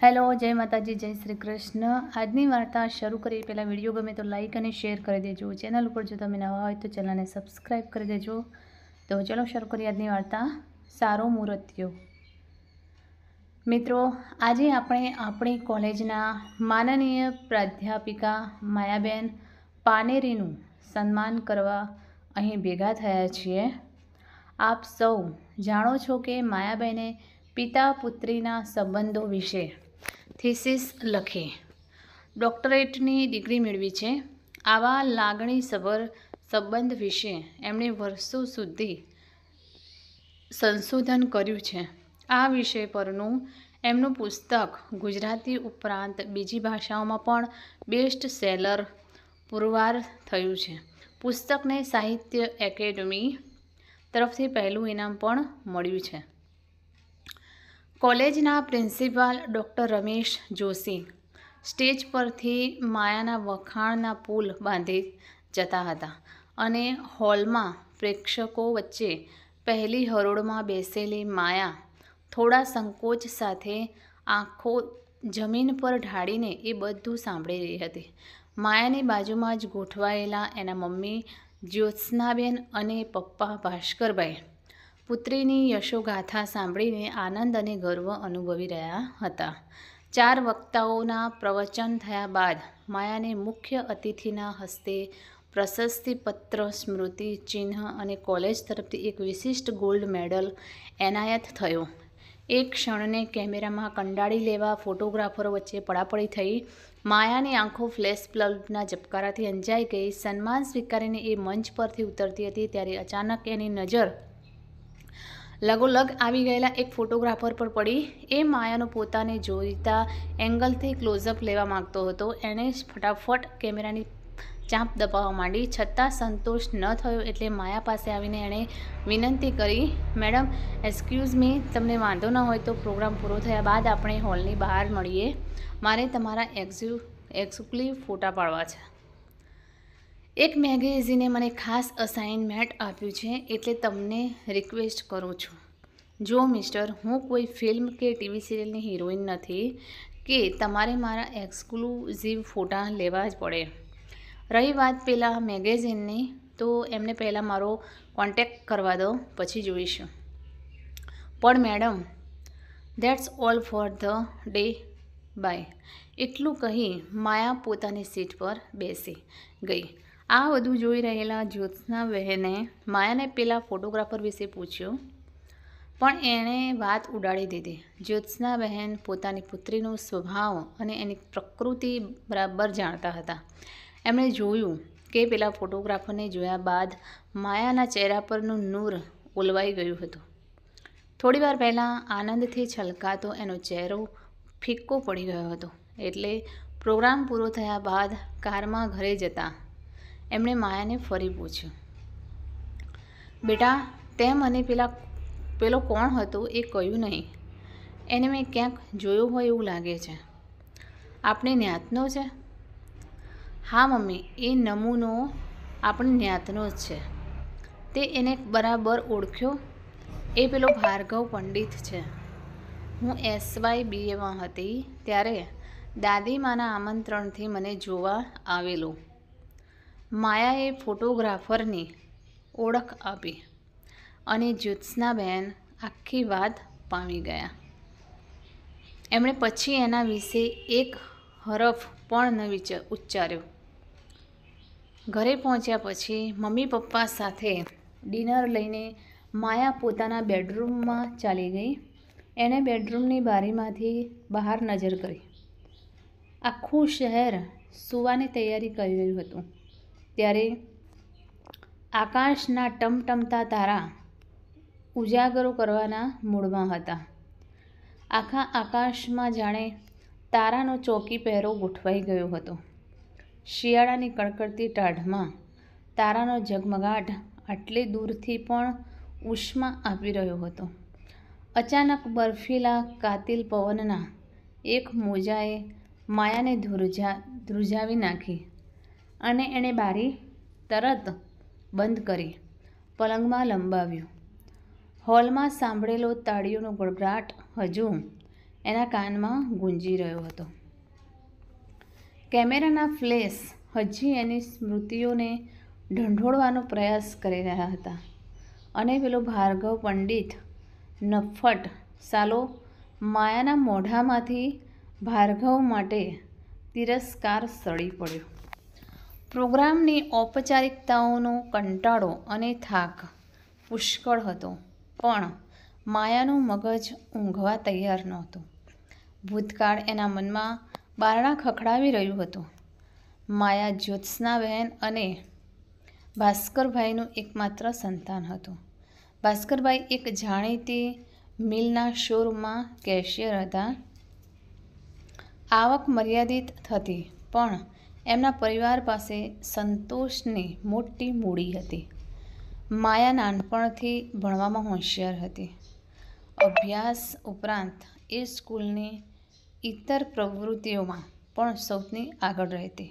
hello જય માતાજી જય શ્રી કૃષ્ણ આજની વાર્તા શરૂ કરીએ પહેલાં વિડીયો ગમે તો લાઇક અને શેર કરી દેજો ચેનલ ઉપર જો તમે નવા હોય તો ચેનલને સબસ્ક્રાઈબ કરી દેજો તો ચલો શરૂ કરીએ આજની વાર્તા સારો મુહૂર્ત્યો મિત્રો આજે આપણે આપણી કોલેજના માનનીય પ્રાધ્યાપિકા માયાબેન પાનેરીનું સન્માન કરવા અહીં ભેગા થયા છીએ આપ સૌ જાણો છો કે માયાબેને પિતા પુત્રીના સંબંધો વિશે થિસિસ લખે ડોક્ટરેટની ડિગ્રી મેળવી છે આવા લાગણીસભર સંબંધ વિશે એમણે વર્ષો સુધી સંશોધન કર્યું છે આ વિષય પરનું એમનું પુસ્તક ગુજરાતી ઉપરાંત બીજી ભાષાઓમાં પણ બેસ્ટ સેલર પુરવાર થયું છે પુસ્તકને સાહિત્ય એકેડમી તરફથી પહેલું ઇનામ પણ મળ્યું છે કોલેજના principal doctor Ramesh Joshi stage પરથી માયાના વખાણના પુલ બાંધી જતા હતા અને હોલમાં પ્રેક્ષકો વચ્ચે પહેલી હરોળમાં બેસેલી માયા થોડા સંકોચ સાથે આંખો જમીન પર ઢાળીને એ બધું સાંભળી રહી હતી માયાની બાજુમાં જ ગોઠવાયેલા એના મમ્મી જ્યોત્સનાબેન અને પપ્પા ભાસ્કરભાઈ પુત્રીની યશોગાથા સાંભળીને આનંદ અને ગર્વ અનુભવી રહ્યા હતા ચાર વક્તાઓના પ્રવચન થયા બાદ માયાને મુખ્ય અતિથિના હસ્તે પ્રશસ્તિપત્ર સ્મૃતિ ચિહ્ન અને કોલેજ તરફથી એક વિશિષ્ટ ગોલ્ડ મેડલ એનાયત થયો એક ક્ષણને કેમેરામાં કંડાળી લેવા ફોટોગ્રાફરો વચ્ચે પડાપડી થઈ માયાની આંખો ફ્લેશ બલ્બના ઝબકારાથી અંજાઈ ગઈ સન્માન સ્વીકારીને એ મંચ પરથી ઉતરતી હતી ત્યારે અચાનક એની નજર લગોલગ આવી ગયેલા એક ફોટોગ્રાફર પર પડી એ માયાનો પોતાને જોઈતા એંગલથી ક્લોઝઅપ લેવા માગતો હતો એણે ફટાફટ કેમેરાની ચાંપ દબાવવા માંડી છતાં સંતોષ ન થયો એટલે માયા પાસે આવીને એણે વિનંતી કરી મેડમ એક્સક્યુઝ મી તમને વાંધો ન હોય તો પ્રોગ્રામ પૂરો થયા બાદ આપણે હોલની બહાર મળીએ મારે તમારા એક્ઝુ એક્ઝુકલી ફોટા પાડવા છે એક મેગેઝીને મને ખાસ અસાઇનમેન્ટ આપ્યું છે એટલે તમને રિક્વેસ્ટ કરું છું જો મિસ્ટર હું કોઈ ફિલ્મ કે ટીવી સિરિયલની હિરોઈન નથી કે તમારે મારા એક્સક્લુઝિવ ફોટા લેવા જ પડે રહી વાત પેલા મેગેઝિનની તો એમને પહેલાં મારો કોન્ટેક કરવા દો પછી જોઈશું પણ madam that's all for the day bye એટલું કહી માયા પોતાની સીટ પર બેસી ગઈ આ બધું જોઈ રહેલા જ્યોત્સના બહેને માયાને પેલા ફોટોગ્રાફર વિશે પૂછ્યું પણ એણે વાત ઉડાડી દીધી જ્યોત્સના બહેન પોતાની પુત્રીનો સ્વભાવ અને એની પ્રકૃતિ બરાબર જાણતા હતા એમણે જોયું કે પેલા ફોટોગ્રાફરને જોયા બાદ માયાના ચહેરા પરનું નૂર ઓલવાઈ ગયું હતું થોડી વાર પહેલાં આનંદથી છલકાતો એનો ચહેરો ફિક્કો પડી ગયો હતો એટલે પ્રોગ્રામ પૂરો થયા બાદ કારમાં ઘરે જતા એમણે માયાને ફરી પૂછ્યું બેટા તે મને પેલા પેલો કોણ હતો એ કહ્યું નહીં એને મેં ક્યાંક જોયું હોય એવું લાગે છે આપણે જ્ઞાતનો છે હા મમ્મી એ નમૂનો આપણે જ્ઞાતનો જ છે તે એને બરાબર ઓળખ્યો એ પેલો ભાર્ગવ પંડિત છે હું એસવાય એમાં હતી ત્યારે દાદીમાના આમંત્રણથી મને જોવા આવેલું માયાએ ફોટોગ્રાફરને ઓળખ આપી અને જ્યોત્સનાબહેન આખી વાત પામી ગયા એમણે પછી એના વિશે એક હરફ પણ ન વિચાર ઉચ્ચાર્યો ઘરે પહોંચ્યા પછી મમ્મી પપ્પા સાથે ડિનર લઈને માયા પોતાના બેડરૂમમાં ચાલી ગઈ એણે બેડરૂમની બારીમાંથી બહાર નજર કરી આખું શહેર સૂવાની તૈયારી કરી રહ્યું હતું ત્યારે આકાશના ટમટમતા તારા ઉજાગરો કરવાના મૂડમાં હતા આખા આકાશમાં જાણે તારાનો ચોકી પહેરો ગોઠવાઈ ગયો હતો શિયાળાની કડકડતી ટાઢમાં તારાનો ઝગમગાટ આટલે દૂરથી પણ ઉષ્મા આપી રહ્યો હતો અચાનક બરફીલા કાતિલ પવનના એક મોજાએ માયાને ધ્રુજા ધ્રુજાવી નાખી અને એણે બારી તરત બંધ કરી પલંગમાં લંબાવ્યું હોલમાં સાંભળેલો તાળીઓનો ગળગડાટ હજુ એના કાનમાં ગુંજી રહ્યો હતો કેમેરાના ફ્લેશ હજી એની સ્મૃતિઓને ઢંઢોળવાનો પ્રયાસ કરી રહ્યા હતા અને પેલો ભાર્ગવ પંડિત નફટ સાલો માયાના મોઢામાંથી ભાર્ગવ માટે તિરસ્કાર સળી પડ્યો પ્રોગ્રામની ઔપચારિકતાઓનો કંટાળો અને થાક પુષ્કળ હતો પણ માયાનું મગજ ઊંઘવા તૈયાર નહોતું ભૂતકાળ એના મનમાં બારણા ખખડાવી રહ્યું હતું માયા જ્યોત્સનાબહેન અને ભાસ્કરભાઈનું એકમાત્ર સંતાન હતું ભાસ્કરભાઈ એક જાણીતી મિલના શોરૂમમાં કેશિયર હતા આવક મર્યાદિત થતી પણ એમના પરિવાર પાસે સંતોષની મોટી મૂડી હતી માયા નાનપણથી ભણવામાં હોશિયાર હતી અભ્યાસ ઉપરાંત એ સ્કૂલની ઇતર પ્રવૃત્તિઓમાં પણ સૌથી આગળ રહેતી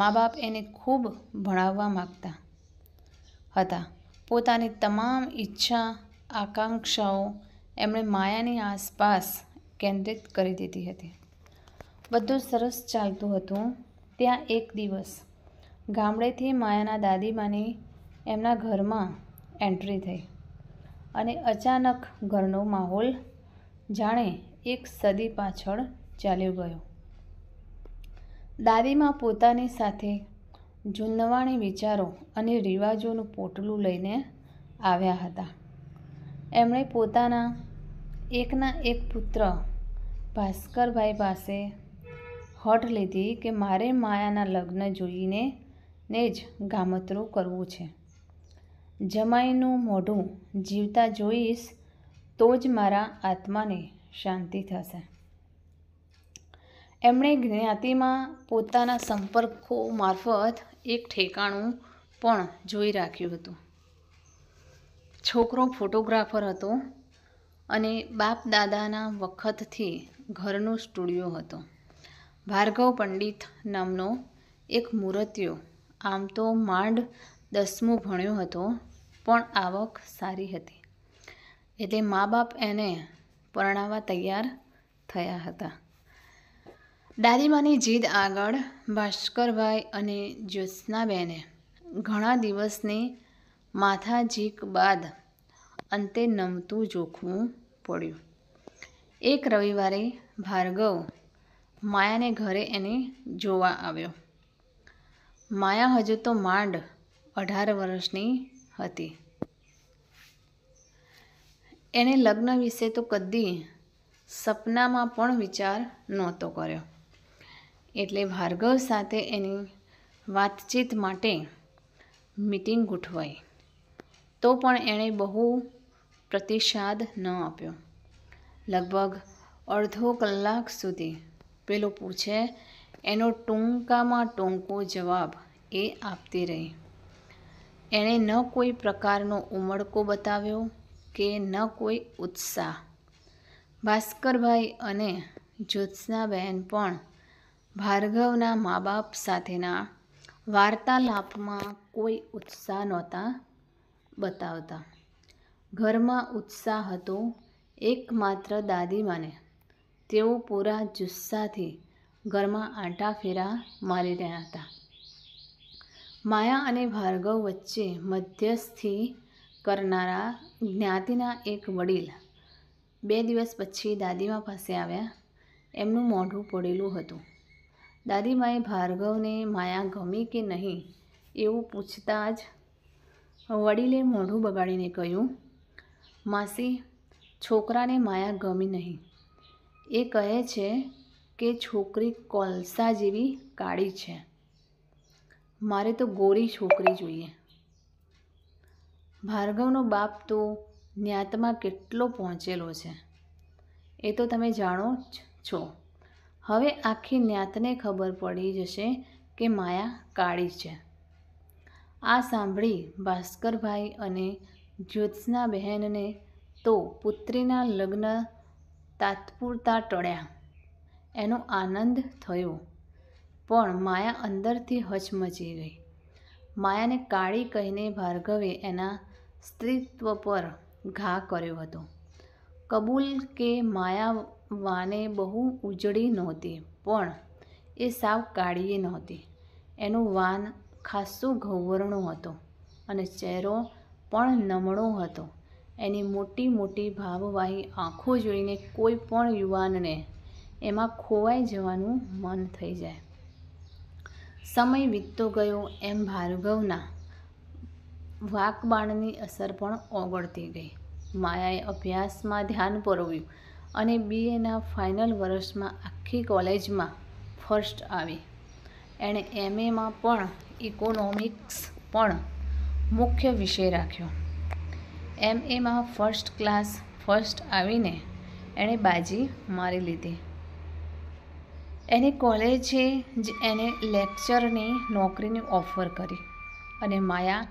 મા બાપ એને ખૂબ ભણાવવા માગતા હતા પોતાની તમામ ઈચ્છા આકાંક્ષાઓ એમણે માયાની આસપાસ કેન્દ્રિત કરી દીધી હતી બધું સરસ ચાલતું હતું ત્યાં એક દિવસ ગામડેથી માયાના દાદીમાની એમના ઘરમાં એન્ટ્રી થઈ અને અચાનક ઘરનો માહોલ જાણે એક સદી પાછળ ચાલ્યો ગયો દાદીમા પોતાની સાથે જૂનવાણી વિચારો અને રિવાજોનું પોટલું લઈને આવ્યા હતા એમણે પોતાના એકના એક પુત્ર ભાસ્કરભાઈ પાસે હઠ લીધી કે મારે માયાના લગ્ન જોઈને ને જ ગામતરું કરવું છે જમાઈનું મોઢું જીવતા જોઈશ તો જ મારા આત્માને શાંતિ થશે એમણે જ્ઞાતિમાં પોતાના સંપર્કો મારફત એક ઠેકાણું પણ જોઈ રાખ્યું હતું છોકરો ફોટોગ્રાફર હતો અને બાપ દાદાના વખતથી ઘરનો સ્ટુડિયો હતો ભાર્ગવ પંડિત નામનો એક મૂર્તિઓ આમ તો માંડ દસમું ભણ્યો હતો પણ આવક સારી હતી એટલે મા બાપ એને પરણાવવા તૈયાર થયા હતા દાદીમાની જીદ આગળ ભાસ્કરભાઈ અને જ્યોત્સનાબેને ઘણા દિવસની માથાજીક બાદ અંતે નમતું જોખવું પડ્યું એક રવિવારે ભાર્ગવ માયાને ઘરે એને જોવા આવ્યો માયા હજુ તો માંડ અઢાર વર્ષની હતી એણે લગ્ન વિશે તો કદી સપનામાં પણ વિચાર નહોતો કર્યો એટલે ભાર્ગવ સાથે એની વાતચીત માટે મિટિંગ ગોઠવાઈ તો પણ એણે બહુ પ્રતિસાદ ન આપ્યો લગભગ અડધો કલાક સુધી પેલો પૂછે એનો ટૂંકામાં ટૂંકો જવાબ એ આપતી રહી એણે ન કોઈ પ્રકારનો ઉમળકો બતાવ્યો કે ન કોઈ ઉત્સાહ ભાસ્કરભાઈ અને જ્યોત્સનાબહેન પણ ભાર્ગવના મા બાપ સાથેના વાર્તાલાપમાં કોઈ ઉત્સાહ નહોતા બતાવતા ઘરમાં ઉત્સાહ હતો એકમાત્ર દાદીમાને તેઓ પૂરા જુસ્સાથી ઘરમાં આંટા ફેરા મારી રહ્યા હતા માયા અને ભાર્ગવ વચ્ચે મધ્યસ્થી કરનારા જ્ઞાતિના એક વડીલ બે દિવસ પછી દાદીમા પાસે આવ્યા એમનું મોઢું પડેલું હતું દાદીમાએ ભાર્ગવને માયા ગમી કે નહીં એવું પૂછતા જ વડીલે મોઢું બગાડીને કહ્યું માસી છોકરાને માયા ગમી નહીં એ કહે છે કે છોકરી કોલસા જેવી કાળી છે મારે તો ગોરી છોકરી જોઈએ ભાર્ગવનો બાપ તો જ્ઞાતમાં કેટલો પહોંચેલો છે એ તો તમે જાણો જ છો હવે આખી જ્ઞાતને ખબર પડી જશે કે માયા કાળી છે આ સાંભળી ભાસ્કરભાઈ અને જ્યોત્સના બહેનને તો પુત્રીના લગ્ન તાત્પુરતા ટળ્યા એનો આનંદ થયો પણ માયા અંદરથી હચમચી ગઈ માયાને કાળી કહીને ભાર્ગવે એના સ્ત્રીત્વ પર ઘા કર્યો હતો કબૂલ કે માયા વાને બહુ ઉજળી નહોતી પણ એ સાવ કાળીએ નહોતી એનું વાન ખાસ્સું ઘવરણું હતો અને ચહેરો પણ નમણો હતો એની મોટી મોટી ભાવવાહી આંખો જોઈને કોઈ પણ યુવાનને એમાં ખોવાઈ જવાનું મન થઈ જાય સમય વીતતો ગયો એમ ભાર્ગવના વાકબાણની અસર પણ ઓગળતી ગઈ માયાએ અભ્યાસમાં ધ્યાન પરોવ્યું અને બીએના ફાઇનલ વર્ષમાં આખી કોલેજમાં ફર્સ્ટ આવી એણે એમએમાં પણ ઇકોનોમિક્સ પણ મુખ્ય વિષય રાખ્યો એમ એમાં ફર્સ્ટ ક્લાસ ફર્સ્ટ આવીને એણે બાજી મારી લીધી એને કોલેજે જ એને લેક્ચરની નોકરીની ઓફર કરી અને માયા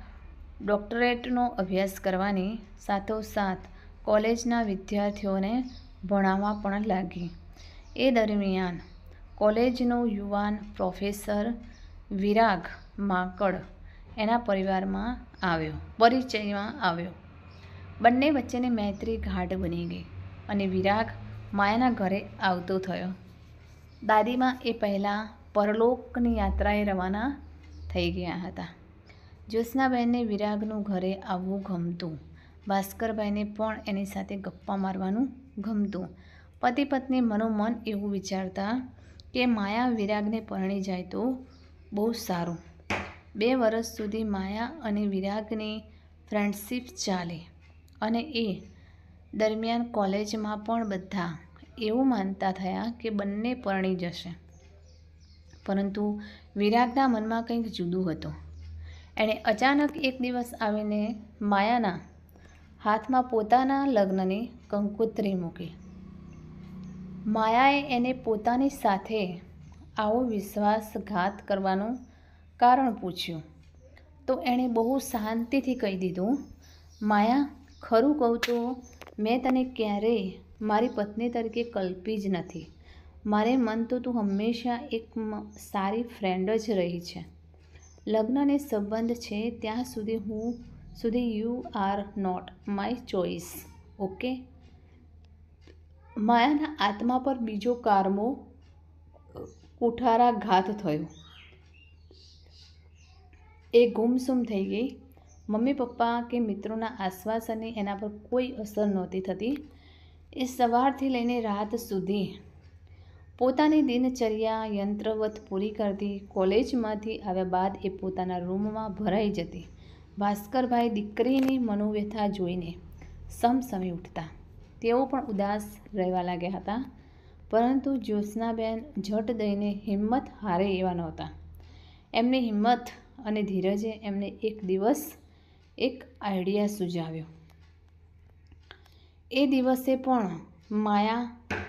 ડૉક્ટરેટનો અભ્યાસ કરવાની સાથોસાથ કોલેજના વિદ્યાર્થીઓને ભણાવવા પણ લાગી એ દરમિયાન કોલેજનો યુવાન પ્રોફેસર વિરાગ માકડ એના પરિવારમાં આવ્યો પરિચયમાં આવ્યો બંને વચ્ચેની મૈત્રી ગાઢ બની ગઈ અને વિરાગ માયાના ઘરે આવતો થયો દાદીમાં એ પહેલાં પરલોકની યાત્રાએ રવાના થઈ ગયા હતા જ્યોત્સનાબહેનને વિરાગનું ઘરે આવવું ગમતું ભાસ્કરભાઈને પણ એની સાથે ગપ્પા મારવાનું ગમતું પતિ પત્ની મનોમન એવું વિચારતા કે માયા વિરાગને પરણી જાય તો બહુ સારું બે વર્ષ સુધી માયા અને વિરાગની ફ્રેન્ડશીપ ચાલે અને એ દરમિયાન કોલેજમાં પણ બધા એવું માનતા થયા કે બંને પરણી જશે પરંતુ વિરાગના મનમાં કંઈક જુદું હતું એણે અચાનક એક દિવસ આવીને માયાના હાથમાં પોતાના લગ્નની કંકોત્રી મૂકી માયાએ એને પોતાની સાથે આવો વિશ્વાસઘાત કરવાનું કારણ પૂછ્યું તો એણે બહુ શાંતિથી કહી દીધું માયા ખરું કહું તો મેં તને ક્યારેય મારી પત્ની તરીકે કલ્પી જ નથી મારે મન તો તું હંમેશા એક સારી ફ્રેન્ડ જ રહી છે લગ્નને સંબંધ છે ત્યાં સુધી હું સુધી you are not my choice okay માયાના આત્મા પર બીજો કારમો કુઠારાઘાત થયો એ ગુમસુમ થઈ ગઈ મમ્મી પપ્પા કે મિત્રોના આશ્વાસનની એના પર કોઈ અસર નહોતી થતી એ સવારથી લઈને રાત સુધી પોતાની દિનચર્યા યંત્રવત પૂરી કરતી કોલેજમાંથી આવ્યા બાદ એ પોતાના રૂમમાં ભરાઈ જતી ભાસ્કરભાઈ દીકરીની મનોવ્યથા જોઈને સમસમી ઉઠતા તેઓ પણ ઉદાસ રહેવા લાગ્યા હતા પરંતુ જ્યોત્સનાબેન જટ દઈને હિંમત હારે એવા નહોતા એમની હિંમત અને ધીરજે એમને એક દિવસ એક આઈડિયા સૂજાવ્યો એ દિવસે પણ માયા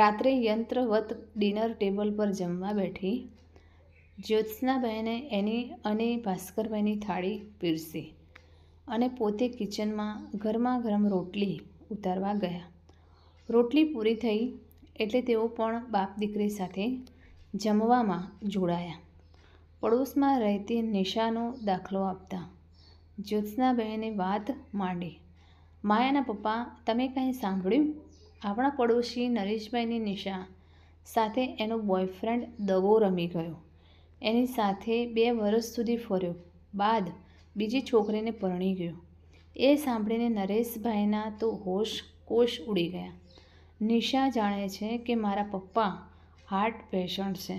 રાત્રે યંત્રવત ડિનર ટેબલ પર જમવા બેઠી જ્યોત્સનાબહેને એની અને ભાસ્કરભાઈની થાળી પીરસી અને પોતે કિચનમાં ગરમા ગરમ રોટલી ઉતારવા ગયા રોટલી પૂરી થઈ એટલે તેઓ પણ બાપ દીકરી સાથે જમવામાં જોડાયા પડોશમાં રહેતી નિશાનો દાખલો આપતા જ્યોત્સનાબહેને વાત માંડી માયાના પપ્પા તમે કાંઈ સાંભળ્યું આપણા પડોશી નરેશભાઈની નિશા સાથે એનો બોયફ્રેન્ડ દગો રમી ગયો એની સાથે બે વર્ષ સુધી ફર્યો બાદ બીજી છોકરીને પરણી ગયો એ સાંભળીને નરેશભાઈના તો હોશ કોશ ઉડી ગયા નિશા જાણે છે કે મારા પપ્પા હાર્ટ પેશન્ટ છે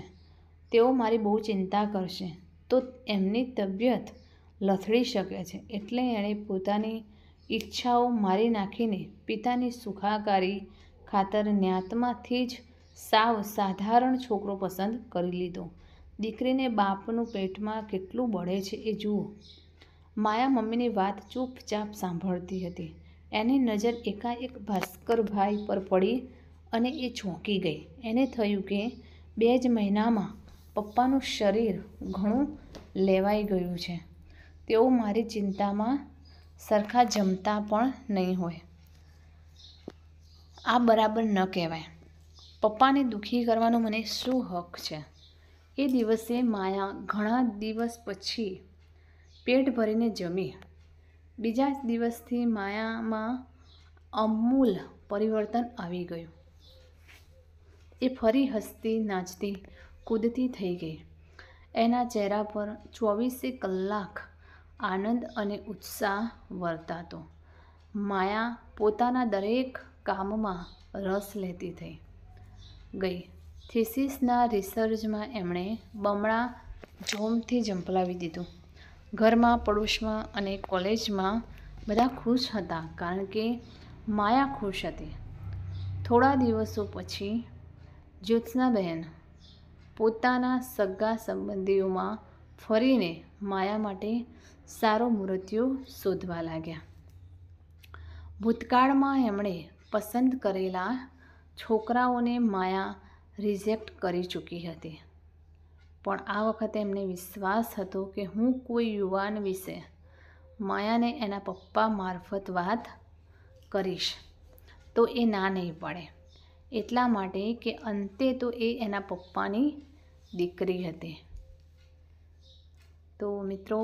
તેઓ મારી બહુ ચિંતા કરશે તો એમની તબિયત લથડી શકે છે એટલે એણે પોતાની ઈચ્છાઓ મારી નાખીને પિતાની સુખાકારી ખાતર જ્ઞાતમાંથી જ સાવ સાધારણ છોકરો પસંદ કરી લીધો દીકરીને બાપનું પેટમાં કેટલું બળે છે એ જુઓ માયા મમ્મીની વાત ચૂપચાપ સાંભળતી હતી એની નજર એકાએક ભાસ્કરભાઈ પર પડી અને એ ચોંકી ગઈ એને થયું કે બે જ મહિનામાં પપ્પાનું શરીર ઘણું લેવાઈ ગયું છે તેઓ મારી ચિંતામાં સરખા જમતા પણ નહીં હોય આ બરાબર ન કહેવાય પપ્પાને દુઃખી કરવાનો મને શું હક છે એ દિવસે માયા ઘણા દિવસ પછી પેટ ભરીને જમી બીજા જ દિવસથી માયામાં અમૂલ પરિવર્તન આવી ગયું એ ફરી હસતી નાચતી કૂદતી થઈ ગઈ એના ચહેરા પર ચોવીસે કલાક આનંદ અને ઉત્સાહ વર્તાતો માયા પોતાના દરેક કામમાં રસ લેતી થઈ ગઈ થિસિસના રિસર્ચમાં એમણે બમણા જોમથી ઝંપલાવી દીધું ઘરમાં પડોશમાં અને કોલેજમાં બધા ખુશ હતા કારણ કે માયા ખુશ હતી થોડા દિવસો પછી જ્યોત્સનાબહેન પોતાના સગા સંબંધીઓમાં ફરીને માયા માટે સારો મૃત્યુ શોધવા લાગ્યા ભૂતકાળમાં એમણે પસંદ કરેલા છોકરાઓને માયા રિજેક્ટ કરી ચૂકી હતી પણ આ વખતે એમને વિશ્વાસ હતો કે હું કોઈ યુવાન વિશે માયાને એના પપ્પા મારફત વાત કરીશ તો એ ના નહીં પડે એટલા માટે કે અંતે તો એ એના પપ્પાની દીકરી હતી તો મિત્રો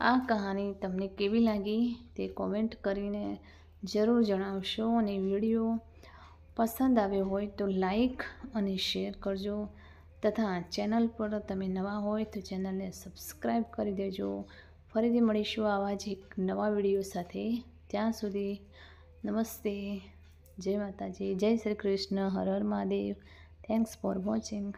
આ કહાની તમને કેવી લાગી તે કોમેન્ટ કરીને જરૂર જણાવશો અને વિડીયો પસંદ આવ્યો હોય તો લાઈક અને શેર કરજો તથા ચેનલ પર તમે નવા હોય તો ચેનલને સબસ્ક્રાઈબ કરી દેજો ફરીથી મળીશું આવા જ એક નવા વિડીયો સાથે ત્યાં સુધી નમસ્તે જય માતાજી જય શ્રી કૃષ્ણ હર હર મહાદેવ થેન્ક્સ ફોર વોચિંગ